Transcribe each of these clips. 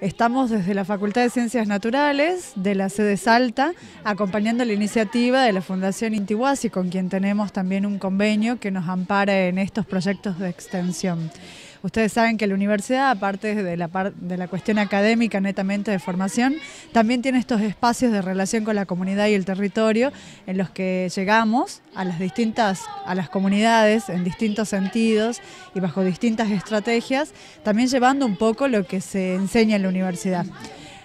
Estamos desde la Facultad de Ciencias Naturales de la sede Salta acompañando la iniciativa de la Fundación Intihuasi, con quien tenemos también un convenio que nos ampara en estos proyectos de extensión. Ustedes saben que la universidad, aparte de la, parte de la cuestión académica netamente de formación, también tiene estos espacios de relación con la comunidad y el territorio en los que llegamos a las distintas, a las comunidades en distintos sentidos y bajo distintas estrategias, también llevando un poco lo que se enseña en la universidad.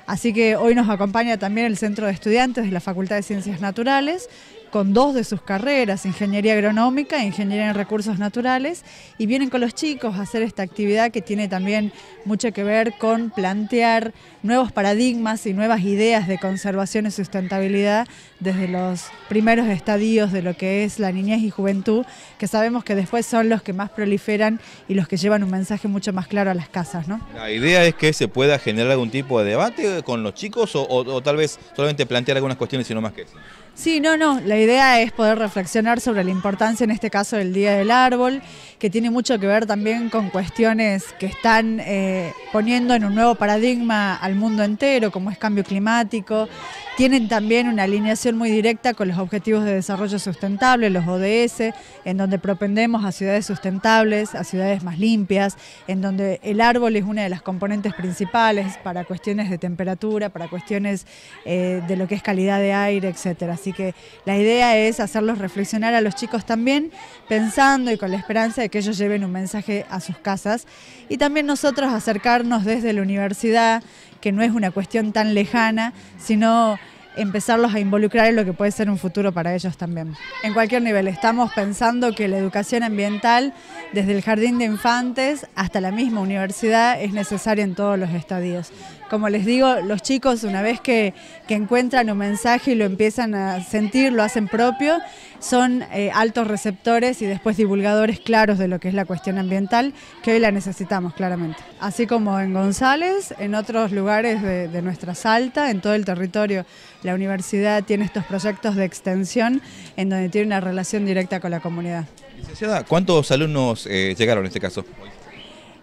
Así que hoy nos acompaña también el Centro de Estudiantes de la Facultad de Ciencias Naturales, con dos de sus carreras, ingeniería agronómica e ingeniería en recursos naturales, y vienen con los chicos a hacer esta actividad que tiene también mucho que ver con plantear nuevos paradigmas y nuevas ideas de conservación y sustentabilidad desde los primeros estadios de lo que es la niñez y juventud, que sabemos que después son los que más proliferan y los que llevan un mensaje mucho más claro a las casas. ¿no? La idea es que se pueda generar algún tipo de debate con los chicos o, tal vez solamente plantear algunas cuestiones y no más que eso. Sí, no, no, idea es poder reflexionar sobre la importancia, en este caso, del Día del Árbol, que tiene mucho que ver también con cuestiones que están eh, poniendo en un nuevo paradigma al mundo entero, como es cambio climático. Tienen también una alineación muy directa con los Objetivos de Desarrollo Sustentable, los ODS, en donde propendemos a ciudades sustentables, a ciudades más limpias, en donde el árbol es una de las componentes principales para cuestiones de temperatura, para cuestiones eh, de lo que es calidad de aire, etc. Así que la idea es hacerlos reflexionar a los chicos también, pensando y con la esperanza de que ellos lleven un mensaje a sus casas. Y también nosotros acercarnos desde la universidad, que no es una cuestión tan lejana, sino empezarlos a involucrar en lo que puede ser un futuro para ellos también. En cualquier nivel, estamos pensando que la educación ambiental, desde el jardín de infantes hasta la misma universidad, es necesaria en todos los estadios como les digo, los chicos una vez que, encuentran un mensaje y lo empiezan a sentir, lo hacen propio, son eh, altos receptores y después divulgadores claros de lo que es la cuestión ambiental, que hoy la necesitamos claramente. Así como en González, en otros lugares de, nuestra Salta, en todo el territorio, la universidad tiene estos proyectos de extensión en donde tiene una relación directa con la comunidad. Licenciada, ¿cuántos alumnos eh, llegaron en este caso?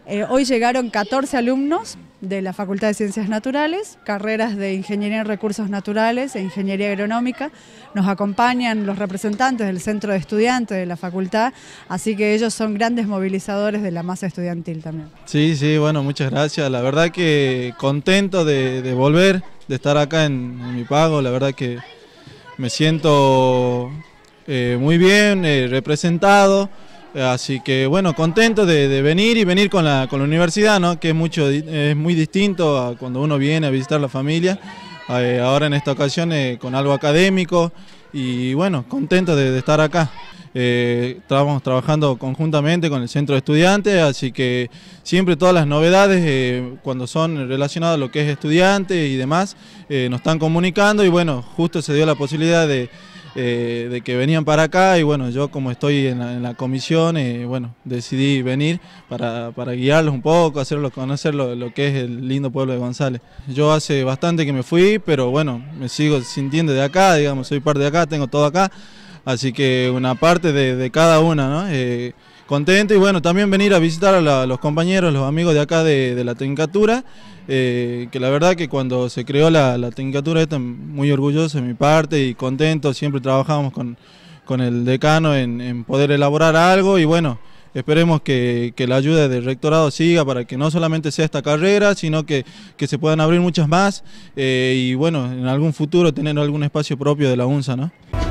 Eh, hoy llegaron 14 alumnos de la Facultad de Ciencias Naturales, carreras de Ingeniería en Recursos Naturales e Ingeniería Agronómica. Nos acompañan los representantes del Centro de Estudiantes de la Facultad, así que ellos son grandes movilizadores de la masa estudiantil también. Sí, sí, bueno, muchas gracias. La verdad que contento de, volver, de estar acá en, mi pago. La verdad que me siento eh, muy bien eh, representado. Así que bueno, contento de, venir y venir con la, universidad, que es, mucho, es muy distinto a cuando uno viene a visitar la familia. Eh, ahora en esta ocasión eh, con algo académico y bueno, contento de, estar acá. Eh, estamos trabajando conjuntamente con el centro de estudiantes, así que siempre todas las novedades cuando son relacionadas a lo que es estudiante y demás, nos están comunicando y bueno, justo se dio la posibilidad de, eh, de que venían para acá y bueno, yo como estoy en la, comisión, eh, bueno, decidí venir para, para, guiarlos un poco, hacerlos conocer lo, lo, que es el lindo pueblo de González. Yo hace bastante que me fui, pero bueno, me sigo sintiendo de acá, digamos, soy parte de acá, tengo todo acá. Así que una parte de, cada una, ¿no? Eh, contento y bueno, también venir a visitar a los compañeros, los amigos de acá de, la tencatura, eh, que la verdad que cuando se creó la, la estoy muy orgulloso de mi parte y contento, siempre trabajamos con, el decano en, poder elaborar algo y bueno, esperemos que, la ayuda del rectorado siga para que no solamente sea esta carrera, sino que, se puedan abrir muchas más eh, y bueno, en algún futuro tener algún espacio propio de la UNSA, ¿no?